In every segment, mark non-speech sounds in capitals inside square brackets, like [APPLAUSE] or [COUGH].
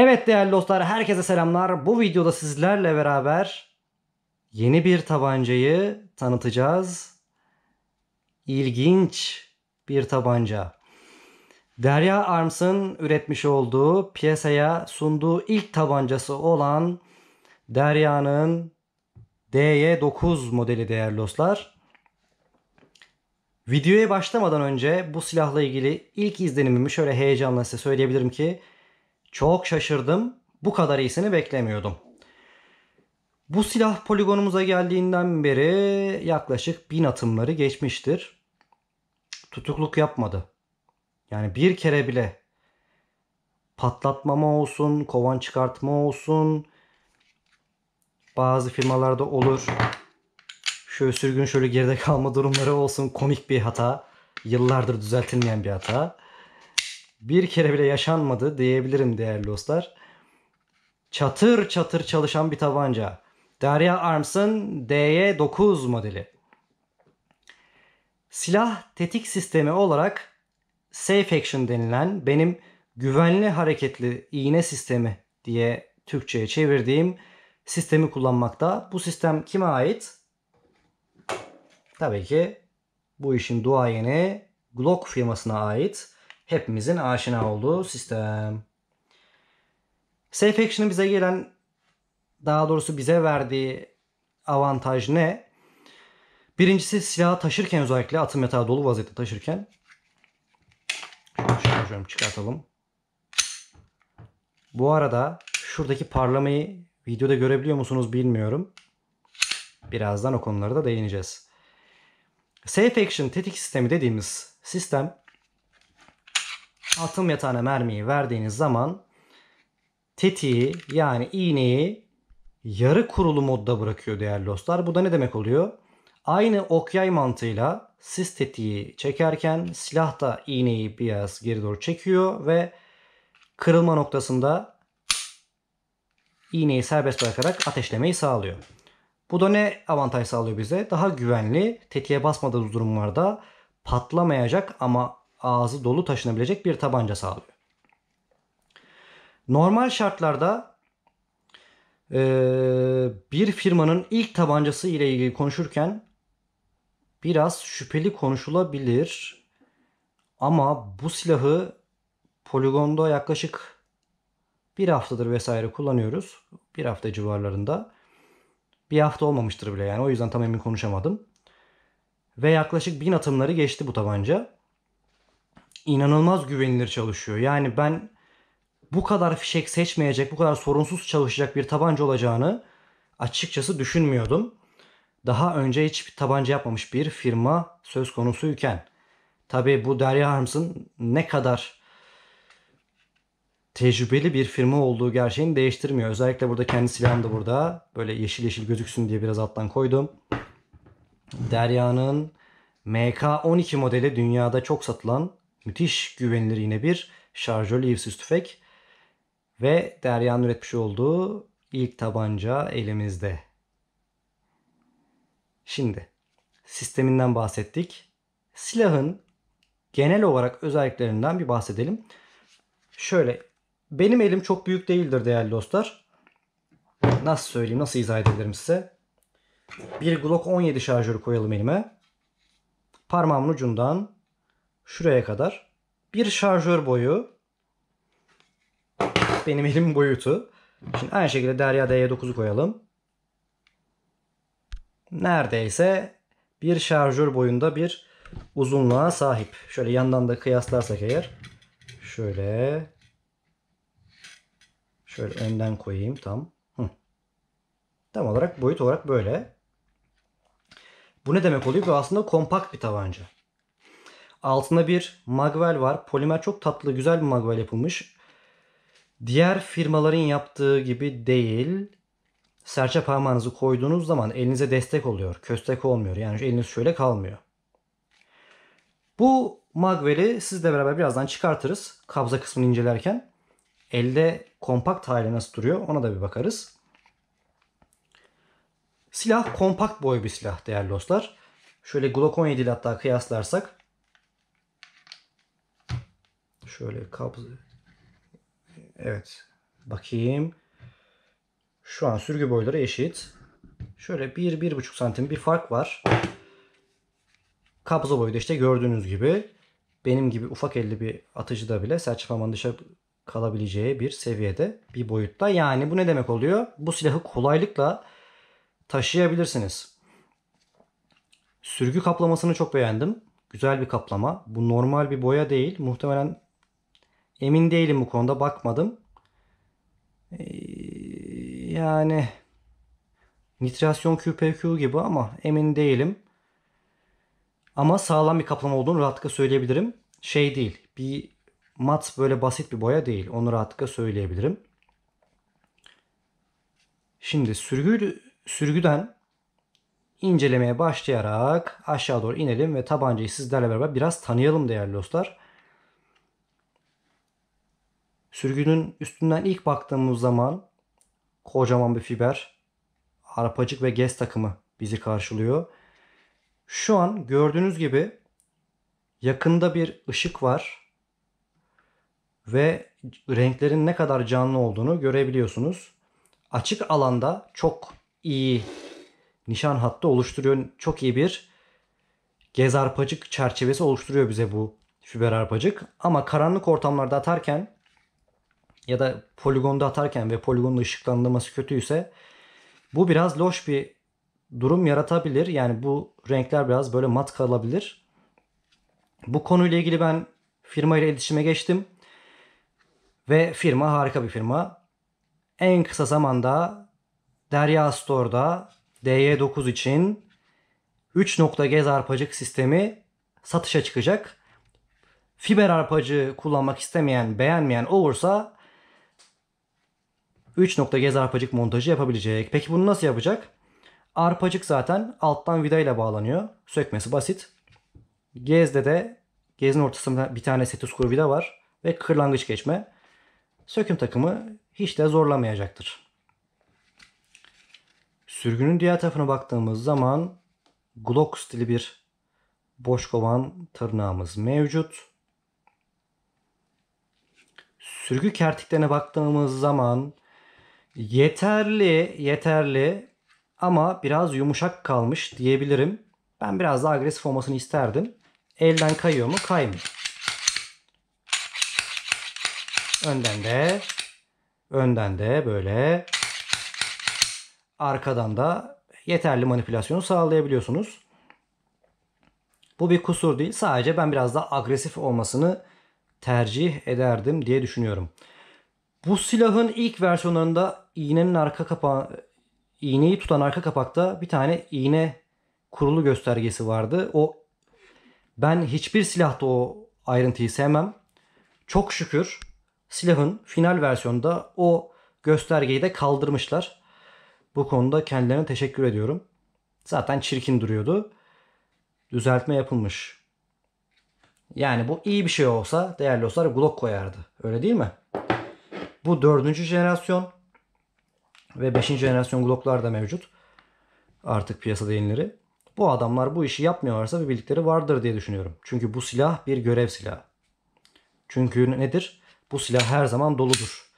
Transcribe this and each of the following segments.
Evet değerli dostlar herkese selamlar. Bu videoda sizlerle beraber yeni bir tabancayı tanıtacağız. İlginç bir tabanca. Derya Arms'ın üretmiş olduğu, piyasaya sunduğu ilk tabancası olan Derya'nın DY9 modeli değerli dostlar. Videoya başlamadan önce bu silahla ilgili ilk izlenimimi şöyle heyecanla size söyleyebilirim ki çok şaşırdım. Bu kadar iyisini beklemiyordum. Bu silah poligonumuza geldiğinden beri yaklaşık bin atımları geçmiştir. Tutukluk yapmadı. Yani bir kere bile patlatmama olsun, kovan çıkartma olsun. Bazı firmalarda olur. Şöyle sürgün şöyle geride kalma durumları olsun. Komik bir hata. Yıllardır düzeltilmeyen bir hata bir kere bile yaşanmadı diyebilirim değerli dostlar. Çatır çatır çalışan bir tabanca. Daria Arms'ın DY9 modeli. Silah tetik sistemi olarak Safe Action denilen benim güvenli hareketli iğne sistemi diye Türkçe'ye çevirdiğim sistemi kullanmakta. Bu sistem kime ait? Tabii ki bu işin duayeni Glock firmasına ait hepimizin aşina olduğu sistem. Safe Action'ın bize gelen daha doğrusu bize verdiği avantaj ne? Birincisi silahı taşırken özellikle atım yatağı dolu vaziyette taşırken şöyle, çıkartalım. Bu arada şuradaki parlamayı videoda görebiliyor musunuz bilmiyorum. Birazdan o konulara da değineceğiz. Safe Action tetik sistemi dediğimiz sistem atım yatağına mermiyi verdiğiniz zaman tetiği yani iğneyi yarı kurulu modda bırakıyor değerli dostlar. Bu da ne demek oluyor? Aynı ok yay mantığıyla siz tetiği çekerken silah da iğneyi biraz geri doğru çekiyor ve kırılma noktasında iğneyi serbest bırakarak ateşlemeyi sağlıyor. Bu da ne avantaj sağlıyor bize? Daha güvenli, tetiğe basmadığımız durumlarda patlamayacak ama ağzı dolu taşınabilecek bir tabanca sağlıyor. Normal şartlarda e, bir firmanın ilk tabancası ile ilgili konuşurken biraz şüpheli konuşulabilir. Ama bu silahı poligonda yaklaşık bir haftadır vesaire kullanıyoruz. Bir hafta civarlarında. Bir hafta olmamıştır bile yani. O yüzden tam emin konuşamadım. Ve yaklaşık bin atımları geçti bu tabanca inanılmaz güvenilir çalışıyor. Yani ben bu kadar fişek seçmeyecek, bu kadar sorunsuz çalışacak bir tabanca olacağını açıkçası düşünmüyordum. Daha önce hiç bir tabanca yapmamış bir firma söz konusuyken. Tabi bu Derya Armsın ne kadar tecrübeli bir firma olduğu gerçeğini değiştirmiyor. Özellikle burada kendi silahım da burada. Böyle yeşil yeşil gözüksün diye biraz alttan koydum. Derya'nın MK12 modeli dünyada çok satılan müthiş güvenilir yine bir şarjörlü ivsiz tüfek ve Derya'nın üretmiş olduğu ilk tabanca elimizde. Şimdi sisteminden bahsettik. Silahın genel olarak özelliklerinden bir bahsedelim. Şöyle benim elim çok büyük değildir değerli dostlar. Nasıl söyleyeyim, nasıl izah edebilirim size? Bir Glock 17 şarjörü koyalım elime. Parmağımın ucundan şuraya kadar. Bir şarjör boyu benim elim boyutu. Şimdi aynı şekilde Derya D9'u koyalım. Neredeyse bir şarjör boyunda bir uzunluğa sahip. Şöyle yandan da kıyaslarsak eğer. Şöyle. Şöyle önden koyayım tam. Hı. Tam olarak boyut olarak böyle. Bu ne demek oluyor? Bu aslında kompakt bir tabanca. Altında bir magvel var. Polimer çok tatlı, güzel bir magvel yapılmış. Diğer firmaların yaptığı gibi değil. Serçe parmağınızı koyduğunuz zaman elinize destek oluyor. Köstek olmuyor. Yani eliniz şöyle kalmıyor. Bu magveli sizle beraber birazdan çıkartırız. Kabza kısmını incelerken. Elde kompakt hali nasıl duruyor ona da bir bakarız. Silah kompakt boy bir silah değerli dostlar. Şöyle Glock 17 ile hatta kıyaslarsak Şöyle kabz... Evet. Bakayım. Şu an sürgü boyları eşit. Şöyle 1-1,5 santim bir fark var. Kabza boyu da işte gördüğünüz gibi benim gibi ufak elli bir atıcıda bile serçe parmağının dışarı kalabileceği bir seviyede bir boyutta. Yani bu ne demek oluyor? Bu silahı kolaylıkla taşıyabilirsiniz. Sürgü kaplamasını çok beğendim. Güzel bir kaplama. Bu normal bir boya değil. Muhtemelen Emin değilim bu konuda bakmadım. Ee, yani nitrasyon QPQ gibi ama emin değilim. Ama sağlam bir kaplama olduğunu rahatlıkla söyleyebilirim. Şey değil. Bir mat böyle basit bir boya değil. Onu rahatlıkla söyleyebilirim. Şimdi sürgü, sürgüden incelemeye başlayarak aşağı doğru inelim ve tabancayı sizlerle beraber biraz tanıyalım değerli dostlar. Sürgünün üstünden ilk baktığımız zaman kocaman bir fiber, arpacık ve gez takımı bizi karşılıyor. Şu an gördüğünüz gibi yakında bir ışık var ve renklerin ne kadar canlı olduğunu görebiliyorsunuz. Açık alanda çok iyi nişan hattı oluşturuyor. Çok iyi bir gez arpacık çerçevesi oluşturuyor bize bu fiber arpacık. Ama karanlık ortamlarda atarken ya da poligonda atarken ve poligonun ışıklandırması kötüyse bu biraz loş bir durum yaratabilir. Yani bu renkler biraz böyle mat kalabilir. Bu konuyla ilgili ben firma ile iletişime geçtim. Ve firma harika bir firma. En kısa zamanda Derya Store'da DY9 için 3 nokta gez arpacık sistemi satışa çıkacak. Fiber arpacı kullanmak istemeyen, beğenmeyen olursa 3 nokta gez arpacık montajı yapabilecek. Peki bunu nasıl yapacak? Arpacık zaten alttan vida ile bağlanıyor. Sökmesi basit. Gezde de gezin ortasında bir tane setoskor vida var ve kırlangıç geçme. Söküm takımı hiç de zorlamayacaktır. Sürgünün diğer tarafına baktığımız zaman Glock stili bir boş kovan tırnağımız mevcut. Sürgü kertiklerine baktığımız zaman Yeterli, yeterli ama biraz yumuşak kalmış diyebilirim. Ben biraz daha agresif olmasını isterdim. Elden kayıyor mu? Kaymıyor. Önden de, önden de böyle. Arkadan da yeterli manipülasyonu sağlayabiliyorsunuz. Bu bir kusur değil. Sadece ben biraz daha agresif olmasını tercih ederdim diye düşünüyorum. Bu silahın ilk versiyonlarında iğnenin arka kapağı iğneyi tutan arka kapakta bir tane iğne kurulu göstergesi vardı. O ben hiçbir silahta o ayrıntıyı sevmem. Çok şükür silahın final versiyonunda o göstergeyi de kaldırmışlar. Bu konuda kendilerine teşekkür ediyorum. Zaten çirkin duruyordu. Düzeltme yapılmış. Yani bu iyi bir şey olsa değerli dostlar Glock koyardı. Öyle değil mi? Bu dördüncü jenerasyon ve beşinci jenerasyon Glock'lar da mevcut. Artık piyasada yenileri. Bu adamlar bu işi yapmıyorlarsa bir bildikleri vardır diye düşünüyorum. Çünkü bu silah bir görev silahı. Çünkü nedir? Bu silah her zaman doludur.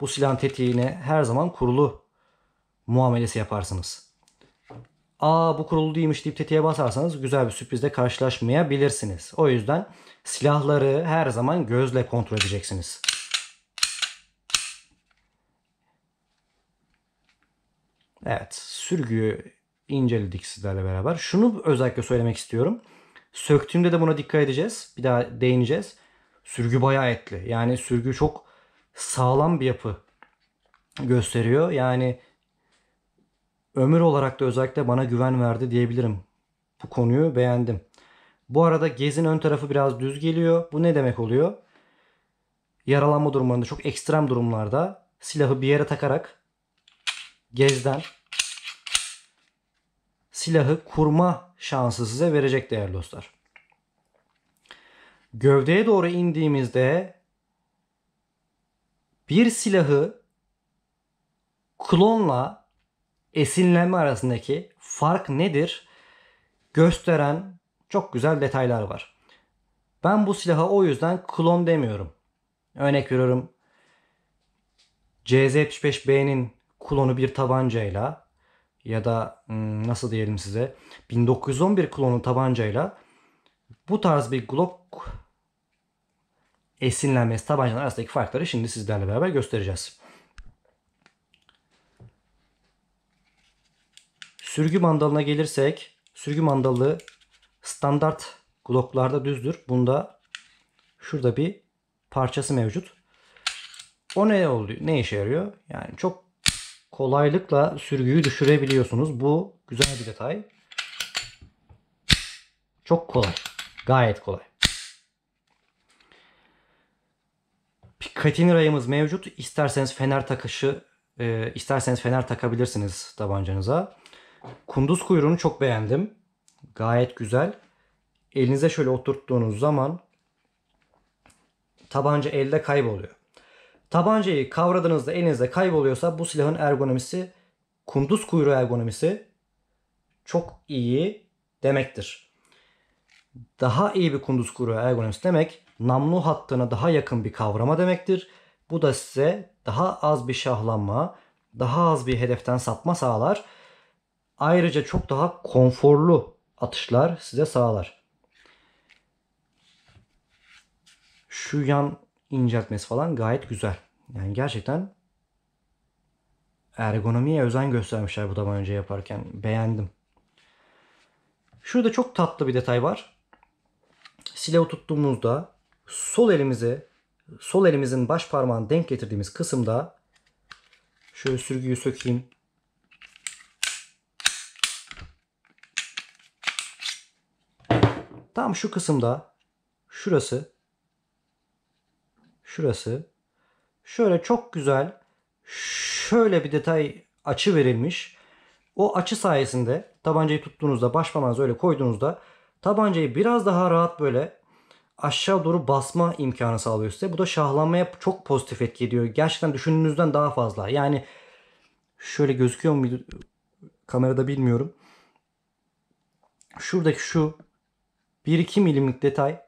Bu silahın tetiğine her zaman kurulu muamelesi yaparsınız. Aa bu kurulu değilmiş deyip tetiğe basarsanız güzel bir sürprizle karşılaşmayabilirsiniz. O yüzden silahları her zaman gözle kontrol edeceksiniz. Evet sürgüyü inceledik sizlerle beraber. Şunu özellikle söylemek istiyorum. Söktüğümde de buna dikkat edeceğiz. Bir daha değineceğiz. Sürgü bayağı etli. Yani sürgü çok sağlam bir yapı gösteriyor. Yani ömür olarak da özellikle bana güven verdi diyebilirim. Bu konuyu beğendim. Bu arada gezin ön tarafı biraz düz geliyor. Bu ne demek oluyor? Yaralanma durumlarında çok ekstrem durumlarda silahı bir yere takarak gezden silahı kurma şansı size verecek değerli dostlar. Gövdeye doğru indiğimizde bir silahı klonla esinlenme arasındaki fark nedir gösteren çok güzel detaylar var. Ben bu silaha o yüzden klon demiyorum. Örnek veriyorum. CZ-75B'nin klonu bir tabancayla ya da hmm, nasıl diyelim size 1911 klonu tabancayla bu tarz bir Glock esinlenmesi tabancanın arasındaki farkları şimdi sizlerle beraber göstereceğiz. Sürgü mandalına gelirsek sürgü mandalı standart Glock'larda düzdür. Bunda şurada bir parçası mevcut. O ne oluyor? Ne işe yarıyor? Yani çok kolaylıkla sürgüyü düşürebiliyorsunuz. Bu güzel bir detay. Çok kolay. Gayet kolay. Katini rayımız mevcut. İsterseniz fener takışı, e, isterseniz fener takabilirsiniz tabancanıza. Kunduz kuyruğunu çok beğendim. Gayet güzel. Elinize şöyle oturttuğunuz zaman tabanca elde kayboluyor. Tabancayı kavradığınızda elinizde kayboluyorsa bu silahın ergonomisi kunduz kuyruğu ergonomisi çok iyi demektir. Daha iyi bir kunduz kuyruğu ergonomisi demek namlu hattına daha yakın bir kavrama demektir. Bu da size daha az bir şahlanma, daha az bir hedeften sapma sağlar. Ayrıca çok daha konforlu atışlar size sağlar. Şu yan inceltmesi falan gayet güzel. Yani gerçekten ergonomiye özen göstermişler bu daha önce yaparken. Beğendim. Şurada çok tatlı bir detay var. Silahı tuttuğumuzda sol elimizi sol elimizin baş parmağını denk getirdiğimiz kısımda şöyle sürgüyü sökeyim. Tam şu kısımda şurası Şurası. Şöyle çok güzel şöyle bir detay açı verilmiş. O açı sayesinde tabancayı tuttuğunuzda başparmağınızı öyle koyduğunuzda tabancayı biraz daha rahat böyle aşağı doğru basma imkanı sağlıyor size. Bu da şahlanmaya çok pozitif etki ediyor. Gerçekten düşündüğünüzden daha fazla. Yani şöyle gözüküyor mu kamerada bilmiyorum. Şuradaki şu 1-2 milimlik detay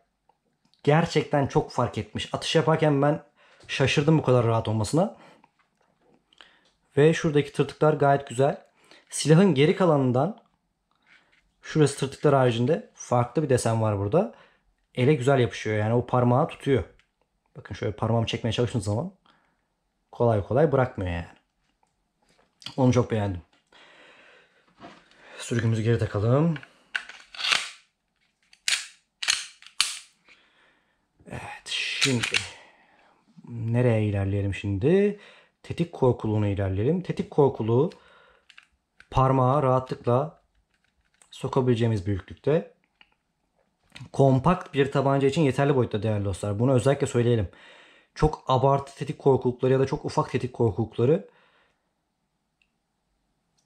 gerçekten çok fark etmiş. Atış yaparken ben şaşırdım bu kadar rahat olmasına. Ve şuradaki tırtıklar gayet güzel. Silahın geri kalanından şurası tırtıklar haricinde farklı bir desen var burada. Ele güzel yapışıyor yani o parmağı tutuyor. Bakın şöyle parmağımı çekmeye çalıştığım zaman kolay kolay bırakmıyor yani. Onu çok beğendim. Sürgümüzü geri takalım. Şimdi nereye ilerleyelim şimdi? Tetik korkuluğunu ilerleyelim. Tetik korkuluğu parmağı rahatlıkla sokabileceğimiz büyüklükte. Kompakt bir tabanca için yeterli boyutta değerli dostlar. Bunu özellikle söyleyelim. Çok abartı tetik korkulukları ya da çok ufak tetik korkulukları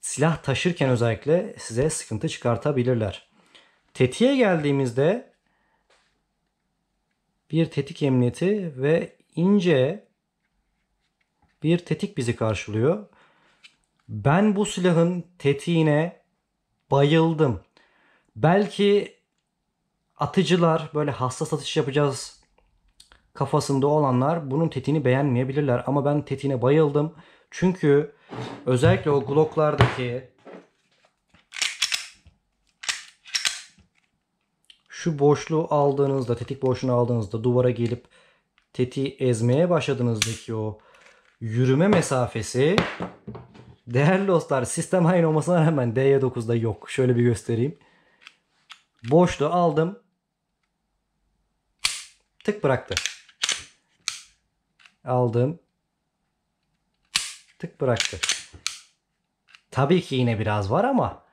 silah taşırken özellikle size sıkıntı çıkartabilirler. Tetiğe geldiğimizde bir tetik emniyeti ve ince bir tetik bizi karşılıyor. Ben bu silahın tetiğine bayıldım. Belki atıcılar böyle hassas atış yapacağız kafasında olanlar bunun tetiğini beğenmeyebilirler. Ama ben tetiğine bayıldım. Çünkü özellikle o Glock'lardaki şu boşluğu aldığınızda, tetik boşluğunu aldığınızda duvara gelip tetiği ezmeye başladığınızdaki o yürüme mesafesi değerli dostlar sistem aynı olmasına rağmen D9'da yok. Şöyle bir göstereyim. Boşluğu aldım. Tık bıraktı. Aldım. Tık bıraktı. Tabii ki yine biraz var ama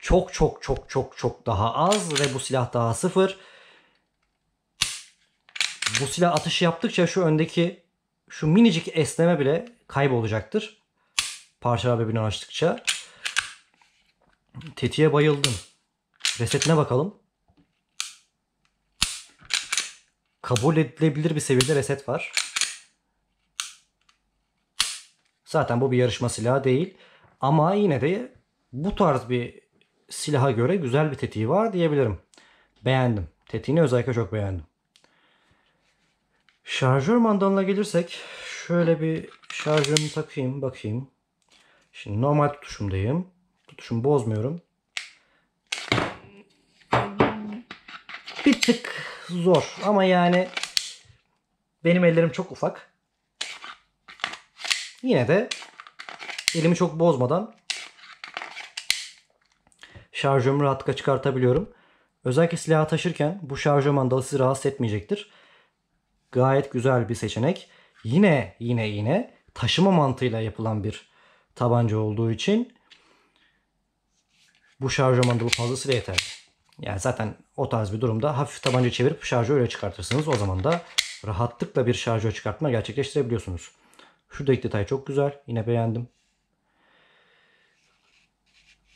çok çok çok çok çok daha az ve bu silah daha sıfır. Bu silah atışı yaptıkça şu öndeki şu minicik esneme bile kaybolacaktır. Parçalar birbirini açtıkça. Tetiğe bayıldım. Resetine bakalım. Kabul edilebilir bir seviyede reset var. Zaten bu bir yarışma silahı değil. Ama yine de bu tarz bir silaha göre güzel bir tetiği var diyebilirim. Beğendim. Tetiğini özellikle çok beğendim. Şarjör mandalına gelirsek şöyle bir şarjörümü takayım bakayım. Şimdi normal tutuşumdayım. Tutuşumu bozmuyorum. Bir tık zor ama yani benim ellerim çok ufak. Yine de elimi çok bozmadan şarjörümü rahatlıkla çıkartabiliyorum. Özellikle silahı taşırken bu şarjör mandalı sizi rahatsız etmeyecektir. Gayet güzel bir seçenek. Yine yine yine taşıma mantığıyla yapılan bir tabanca olduğu için bu şarjör mandalı fazlasıyla yeterli. Yani zaten o tarz bir durumda hafif tabanca çevirip şarjı öyle çıkartırsınız. O zaman da rahatlıkla bir şarjör çıkartma gerçekleştirebiliyorsunuz. Şuradaki detay çok güzel. Yine beğendim.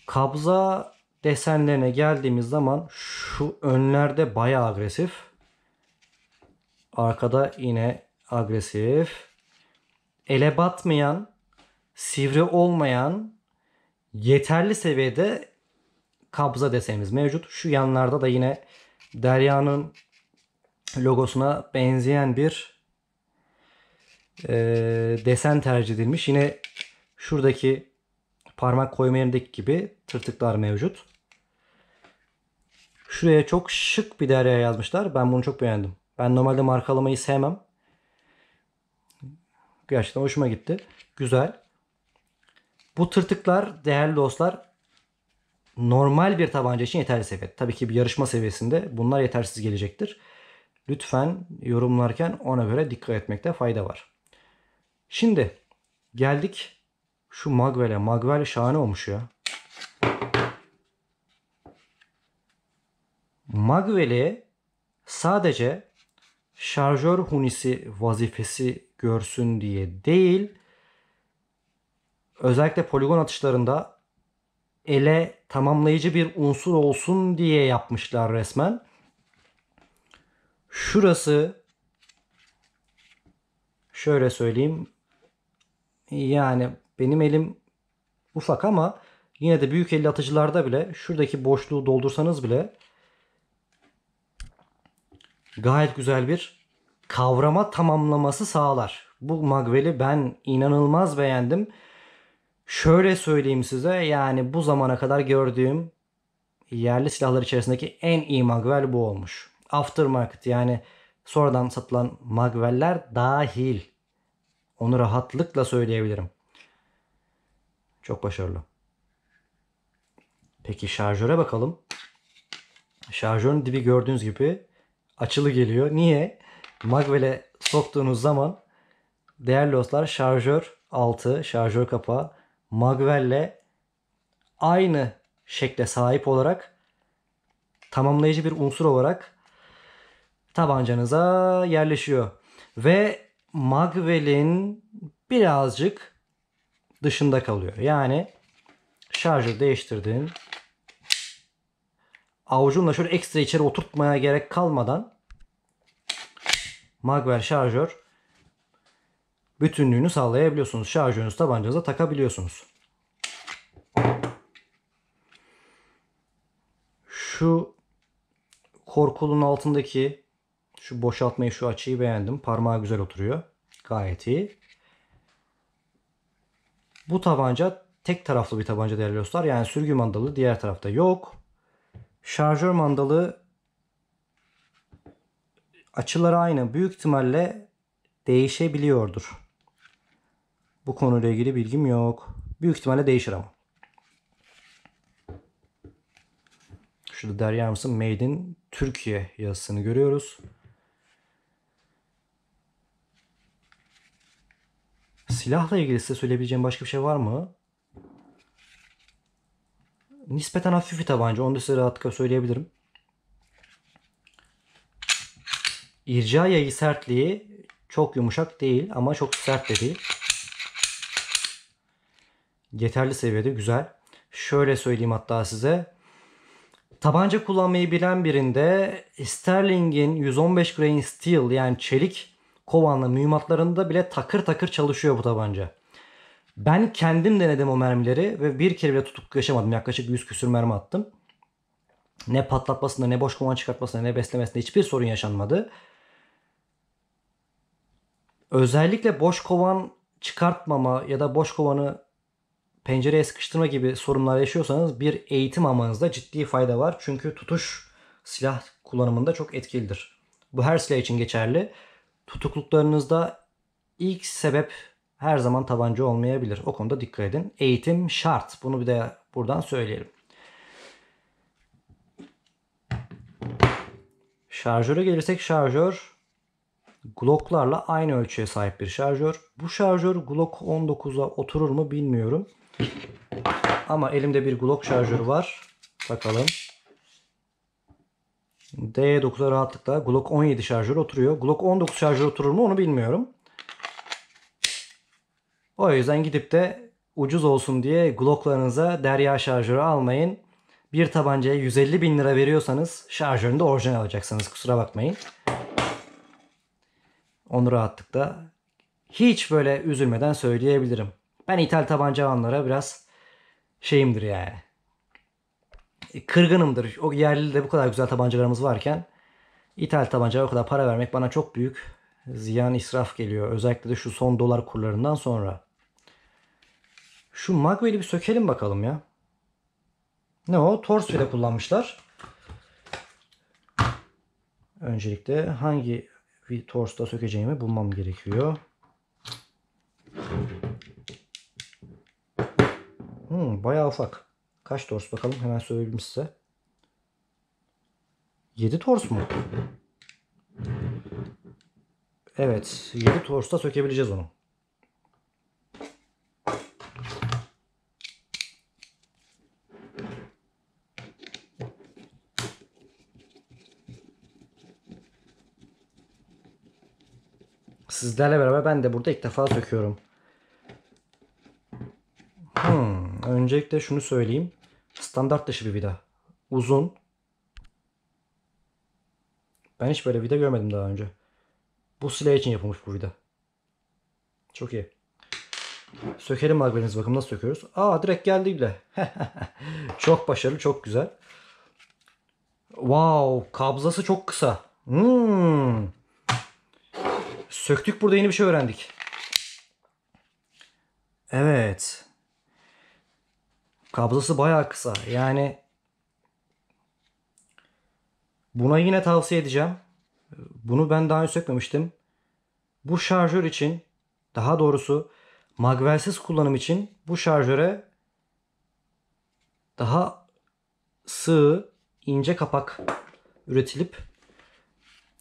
Kabza Desenlerine geldiğimiz zaman şu önlerde baya agresif. Arkada yine agresif. Ele batmayan, sivri olmayan, yeterli seviyede kabza desenimiz mevcut. Şu yanlarda da yine Derya'nın logosuna benzeyen bir e, desen tercih edilmiş. Yine şuradaki parmak koyma yerindeki gibi tırtıklar mevcut. Şuraya çok şık bir derya yazmışlar. Ben bunu çok beğendim. Ben normalde markalamayı sevmem. Gerçekten hoşuma gitti. Güzel. Bu tırtıklar değerli dostlar normal bir tabanca için yeterli seviye. Tabii ki bir yarışma seviyesinde bunlar yetersiz gelecektir. Lütfen yorumlarken ona göre dikkat etmekte fayda var. Şimdi geldik şu Magvel'e. Magvel şahane olmuş ya. Maguel'e sadece şarjör hunisi vazifesi görsün diye değil, özellikle poligon atışlarında ele tamamlayıcı bir unsur olsun diye yapmışlar resmen. Şurası şöyle söyleyeyim. Yani benim elim ufak ama yine de büyük elli atıcılarda bile şuradaki boşluğu doldursanız bile gayet güzel bir kavrama tamamlaması sağlar. Bu Magvel'i ben inanılmaz beğendim. Şöyle söyleyeyim size yani bu zamana kadar gördüğüm yerli silahlar içerisindeki en iyi Magvel bu olmuş. Aftermarket yani sonradan satılan Magveller dahil. Onu rahatlıkla söyleyebilirim. Çok başarılı. Peki şarjöre bakalım. Şarjörün dibi gördüğünüz gibi açılı geliyor. Niye? Magvel'e soktuğunuz zaman değerli dostlar şarjör altı, şarjör kapağı Magvel'le aynı şekle sahip olarak tamamlayıcı bir unsur olarak tabancanıza yerleşiyor. Ve Magvel'in birazcık dışında kalıyor. Yani şarjör değiştirdin. avucunla şöyle ekstra içeri oturtmaya gerek kalmadan magver şarjör bütünlüğünü sağlayabiliyorsunuz. Şarjörünüzü tabancanıza takabiliyorsunuz. Şu korkulun altındaki şu boşaltmayı şu açıyı beğendim. Parmağı güzel oturuyor. Gayet iyi. Bu tabanca tek taraflı bir tabanca değerli dostlar. Yani sürgü mandalı diğer tarafta yok. Şarjör mandalı Açıları aynı. Büyük ihtimalle değişebiliyordur. Bu konuyla ilgili bilgim yok. Büyük ihtimalle değişir ama. Şurada Derya mısın? Made in Türkiye yazısını görüyoruz. Silahla ilgili size söyleyebileceğim başka bir şey var mı? Nispeten hafif bir tabanca. Onu da size rahatlıkla söyleyebilirim. İrca yayı sertliği çok yumuşak değil ama çok sert de değil. Yeterli seviyede güzel. Şöyle söyleyeyim hatta size. Tabanca kullanmayı bilen birinde Sterling'in 115 grain steel yani çelik kovanlı mühimmatlarında bile takır takır çalışıyor bu tabanca. Ben kendim denedim o mermileri ve bir kere bile tutuk yaşamadım. Yaklaşık 100 küsür mermi attım. Ne patlatmasında ne boş kovan çıkartmasında ne beslemesinde hiçbir sorun yaşanmadı. Özellikle boş kovan çıkartmama ya da boş kovanı pencereye sıkıştırma gibi sorunlar yaşıyorsanız bir eğitim almanızda ciddi fayda var. Çünkü tutuş silah kullanımında çok etkilidir. Bu her silah için geçerli. Tutukluklarınızda ilk sebep her zaman tabanca olmayabilir. O konuda dikkat edin. Eğitim şart. Bunu bir de buradan söyleyelim. Şarjöre gelirsek şarjör Glock'larla aynı ölçüye sahip bir şarjör. Bu şarjör Glock 19'a oturur mu bilmiyorum. Ama elimde bir Glock şarjörü var. Bakalım. D9'a rahatlıkla Glock 17 şarjör oturuyor. Glock 19 şarjör oturur mu onu bilmiyorum. O yüzden gidip de ucuz olsun diye Glock'larınıza derya şarjörü almayın. Bir tabancaya 150 bin lira veriyorsanız şarjörünü de orijinal alacaksınız. Kusura bakmayın. Onu rahatlıkla hiç böyle üzülmeden söyleyebilirim. Ben ithal tabanca alanlara biraz şeyimdir yani. E, kırgınımdır. O yerli de bu kadar güzel tabancalarımız varken ithal tabancaya o kadar para vermek bana çok büyük ziyan israf geliyor. Özellikle de şu son dolar kurlarından sonra. Şu Magwell'i bir sökelim bakalım ya. Ne o? Tors file kullanmışlar. Öncelikle hangi bir torsta sökeceğimi bulmam gerekiyor. Hmm, bayağı ufak. Kaç tors bakalım hemen söyleyeyim size. 7 tors mu? Evet 7 torsta sökebileceğiz onu. Sizlerle beraber ben de burada ilk defa söküyorum. Hmm, öncelikle şunu söyleyeyim. Standart dışı bir vida. Uzun. Ben hiç böyle vida görmedim daha önce. Bu silah için yapılmış bu vida. Çok iyi. Sökelim magberinizi bakalım nasıl söküyoruz. Aa direkt geldi bile. [LAUGHS] çok başarılı çok güzel. Wow kabzası çok kısa. Hmm. Söktük burada yeni bir şey öğrendik. Evet. Kablosu bayağı kısa. Yani buna yine tavsiye edeceğim. Bunu ben daha önce sökmemiştim. Bu şarjör için daha doğrusu magvelsiz kullanım için bu şarjöre daha sığ ince kapak üretilip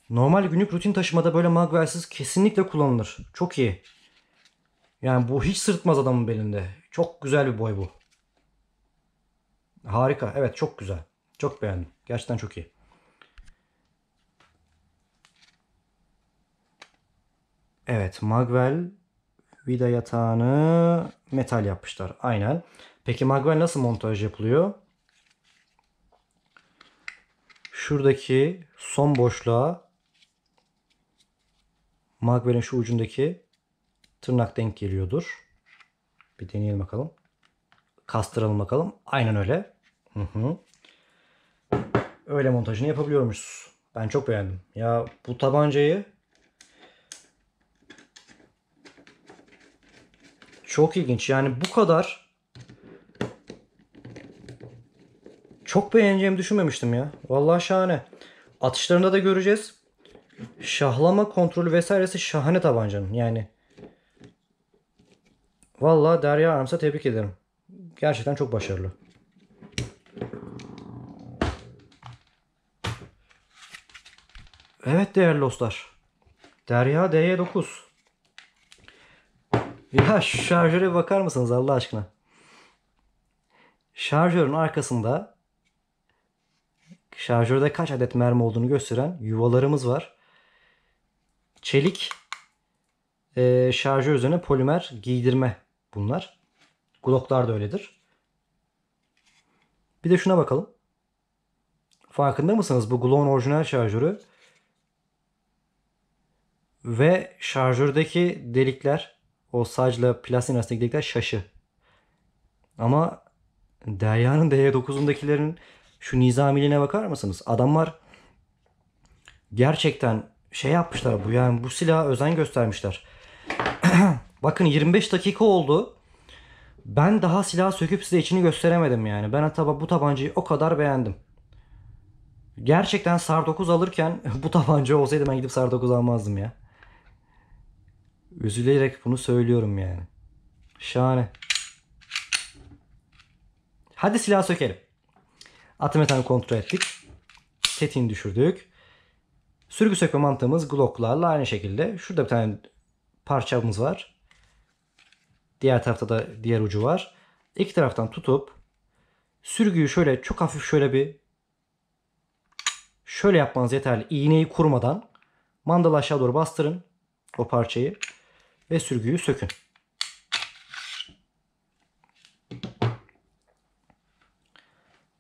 Normal günlük rutin taşımada böyle magvelsiz kesinlikle kullanılır. Çok iyi. Yani bu hiç sırtmaz adamın belinde. Çok güzel bir boy bu. Harika. Evet çok güzel. Çok beğendim. Gerçekten çok iyi. Evet magvel vida yatağını metal yapmışlar. Aynen. Peki magvel nasıl montaj yapılıyor? Şuradaki son boşluğa Magber'in şu ucundaki tırnak denk geliyordur. Bir deneyelim bakalım. Kastıralım bakalım. Aynen öyle. Hı hı. Öyle montajını yapabiliyormuşuz. Ben çok beğendim. Ya bu tabancayı çok ilginç. Yani bu kadar çok beğeneceğimi düşünmemiştim ya. Vallahi şahane. Atışlarında da göreceğiz şahlama kontrolü vesairesi şahane tabancanın yani. Valla Derya Arms'a tebrik ederim. Gerçekten çok başarılı. Evet değerli dostlar. Derya DY9. Ya şarjöre bakar mısınız Allah aşkına? Şarjörün arkasında şarjörde kaç adet mermi olduğunu gösteren yuvalarımız var çelik e, şarjör üzerine polimer giydirme bunlar. Glock'lar da öyledir. Bir de şuna bakalım. Farkında mısınız? Bu Glock'un orijinal şarjörü ve şarjördeki delikler o sacla plastik arasındaki delikler şaşı. Ama Derya'nın d 9undakilerin şu nizamiliğine bakar mısınız? Adamlar gerçekten şey yapmışlar bu yani bu silaha özen göstermişler. [CLEARS THROAT] Bakın 25 dakika oldu. Ben daha silah söküp size içini gösteremedim yani. Ben hatta bu tabancayı o kadar beğendim. Gerçekten SAR 9 alırken [LAUGHS] bu tabanca olsaydı ben gidip SAR 9 almazdım ya. Üzülerek bunu söylüyorum yani. Şahane. Hadi silah sökelim. Atı kontrol ettik. Tetiğini düşürdük. Sürgü sökme mantığımız Glock'larla aynı şekilde. Şurada bir tane parçamız var. Diğer tarafta da diğer ucu var. İki taraftan tutup sürgüyü şöyle çok hafif şöyle bir şöyle yapmanız yeterli. İğneyi kurmadan mandalı aşağı doğru bastırın o parçayı ve sürgüyü sökün.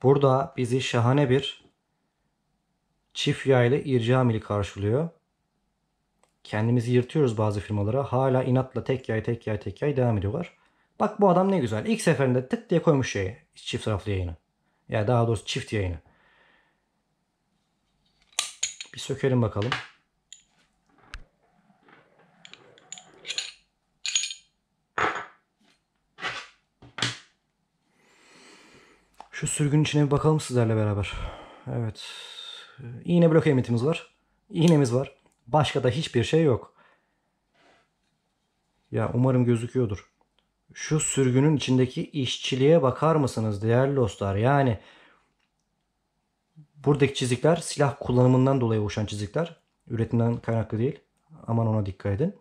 Burada bizi şahane bir çift yağ ile irca mili karşılıyor. Kendimizi yırtıyoruz bazı firmalara. Hala inatla tek yay tek yay tek yay devam ediyorlar. Bak bu adam ne güzel. İlk seferinde tık diye koymuş şeyi. Çift taraflı yayını. Ya yani daha doğrusu çift yayını. Bir sökelim bakalım. Şu sürgün içine bir bakalım sizlerle beraber. Evet. Ee, iğne blok emitimiz var. İğnemiz var. Başka da hiçbir şey yok. Ya umarım gözüküyordur. Şu sürgünün içindeki işçiliğe bakar mısınız değerli dostlar? Yani buradaki çizikler silah kullanımından dolayı oluşan çizikler. Üretimden kaynaklı değil. Aman ona dikkat edin.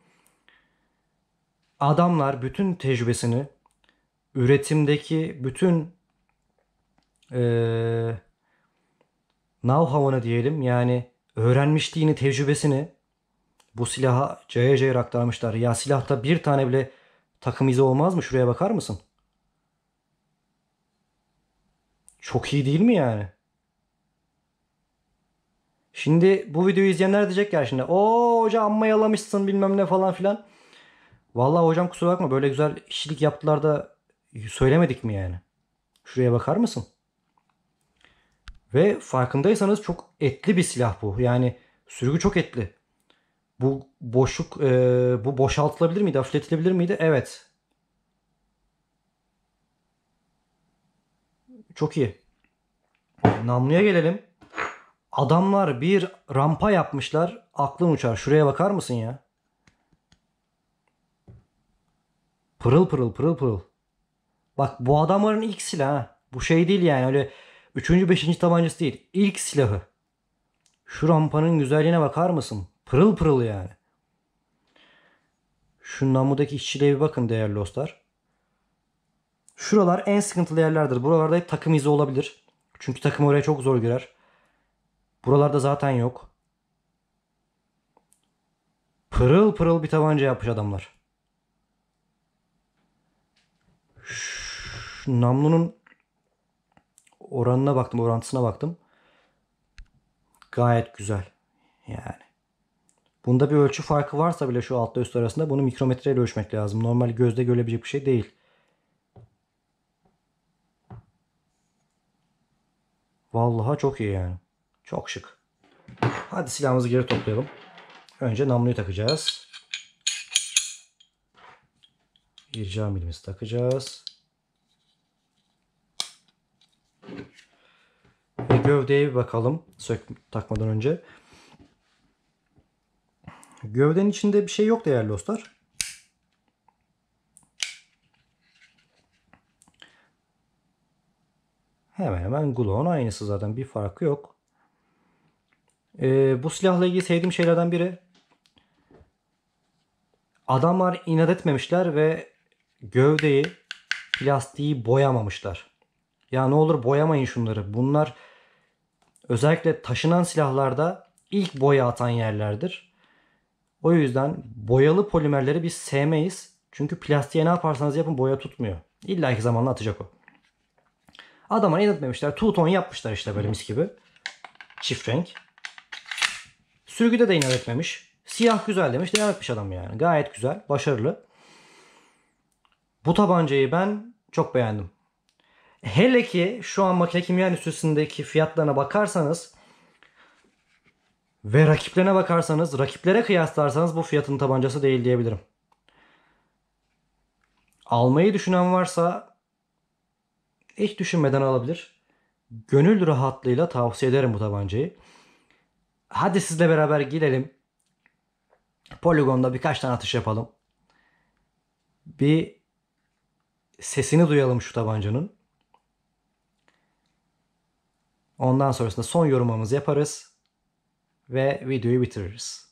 Adamlar bütün tecrübesini üretimdeki bütün ee, Navhav'ını diyelim yani öğrenmişliğini, tecrübesini bu silaha cayır cayır aktarmışlar. Ya silahta bir tane bile takım izi olmaz mı? Şuraya bakar mısın? Çok iyi değil mi yani? Şimdi bu videoyu izleyenler diyecek diyecekler şimdi. O hoca amma yalamışsın bilmem ne falan filan. Vallahi hocam kusura bakma böyle güzel işçilik yaptılar da söylemedik mi yani? Şuraya bakar mısın? Ve farkındaysanız çok etli bir silah bu. Yani sürgü çok etli. Bu boşluk e, bu boşaltılabilir miydi? Hafifletilebilir miydi? Evet. Çok iyi. Namluya gelelim. Adamlar bir rampa yapmışlar. Aklın uçar. Şuraya bakar mısın ya? Pırıl pırıl pırıl pırıl. Bak bu adamların ilk silahı. Bu şey değil yani öyle Üçüncü beşinci tabancası değil. İlk silahı. Şu rampanın güzelliğine bakar mısın? Pırıl pırıl yani. Şu namudaki işçiliğe bir bakın değerli dostlar. Şuralar en sıkıntılı yerlerdir. Buralarda hep takım izi olabilir. Çünkü takım oraya çok zor girer. Buralarda zaten yok. Pırıl pırıl bir tabanca yapmış adamlar. Şu, Namlu'nun oranına baktım, orantısına baktım. Gayet güzel. Yani. Bunda bir ölçü farkı varsa bile şu altta üst arasında bunu mikrometreyle ölçmek lazım. Normal gözde görebilecek bir şey değil. Vallahi çok iyi yani. Çok şık. Hadi silahımızı geri toplayalım. Önce namluyu takacağız. 1 camilimizi takacağız. Gövdeye bir bakalım sök takmadan önce. Gövdenin içinde bir şey yok değerli dostlar. Hemen hemen Glock'un aynısı zaten bir farkı yok. Ee, bu silahla ilgili sevdiğim şeylerden biri. Adamlar inat etmemişler ve gövdeyi plastiği boyamamışlar. Ya ne olur boyamayın şunları. Bunlar özellikle taşınan silahlarda ilk boya atan yerlerdir. O yüzden boyalı polimerleri biz sevmeyiz. Çünkü plastiğe ne yaparsanız yapın boya tutmuyor. İlla ki zamanla atacak o. Adama inatmemişler. etmemişler, tone yapmışlar işte böyle mis gibi. Çift renk. Sürgüde de inat etmemiş. Siyah güzel demiş. Devam etmiş adam yani. Gayet güzel. Başarılı. Bu tabancayı ben çok beğendim. Hele ki şu an makine kimya endüstrisindeki fiyatlarına bakarsanız ve rakiplerine bakarsanız, rakiplere kıyaslarsanız bu fiyatın tabancası değil diyebilirim. Almayı düşünen varsa hiç düşünmeden alabilir. Gönül rahatlığıyla tavsiye ederim bu tabancayı. Hadi sizle beraber gidelim Poligonda birkaç tane atış yapalım. Bir sesini duyalım şu tabancanın. Ondan sonrasında son yorumamızı yaparız ve videoyu bitiririz.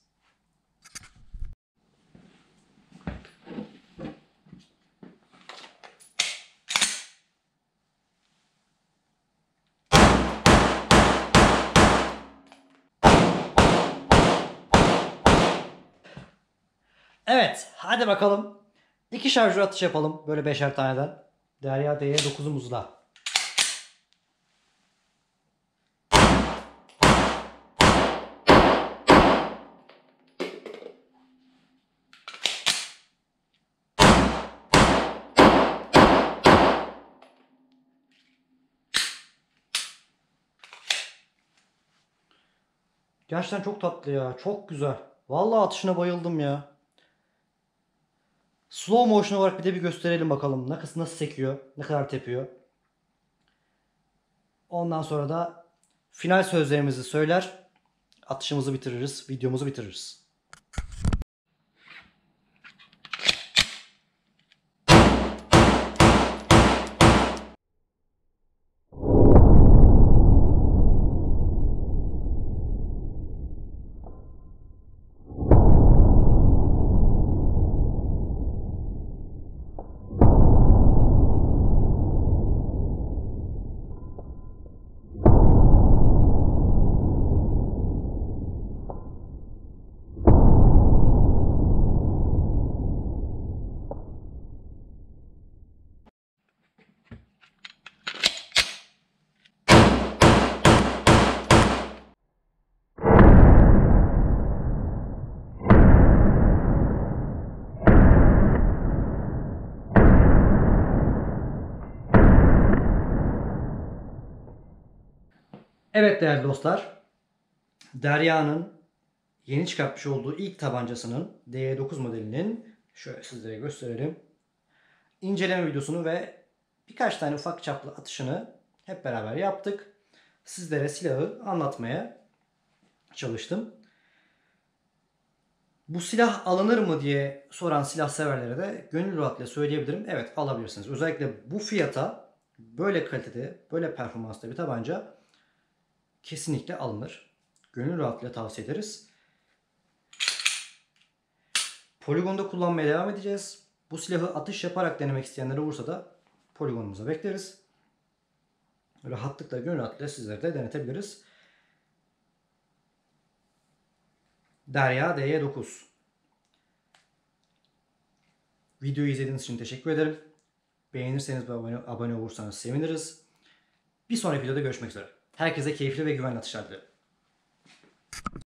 Evet, hadi bakalım. İki şarjör atış yapalım böyle beşer taneden. Derya D'ye dokuzumuzla. Gerçekten çok tatlı ya. Çok güzel. Vallahi atışına bayıldım ya. Slow motion olarak bir de bir gösterelim bakalım. Nasıl, nasıl sekiyor. Ne kadar tepiyor. Ondan sonra da final sözlerimizi söyler. Atışımızı bitiririz. Videomuzu bitiririz. Evet değerli dostlar, Derya'nın yeni çıkartmış olduğu ilk tabancasının D9 modelinin şöyle sizlere gösterelim. İnceleme videosunu ve birkaç tane ufak çaplı atışını hep beraber yaptık. Sizlere silahı anlatmaya çalıştım. Bu silah alınır mı diye soran silah severlere de gönül rahatlığıyla söyleyebilirim. Evet alabilirsiniz. Özellikle bu fiyata böyle kalitede, böyle performansta bir tabanca kesinlikle alınır. Gönül rahatlığıyla tavsiye ederiz. Poligonda kullanmaya devam edeceğiz. Bu silahı atış yaparak denemek isteyenlere da poligonumuza bekleriz. Rahatlıkla, gönül rahatlığıyla sizlere de denetebiliriz. Derya DY9 Videoyu izlediğiniz için teşekkür ederim. Beğenirseniz ve abone, abone olursanız seviniriz. Bir sonraki videoda görüşmek üzere. Herkese keyifli ve güvenli atışlar dilerim.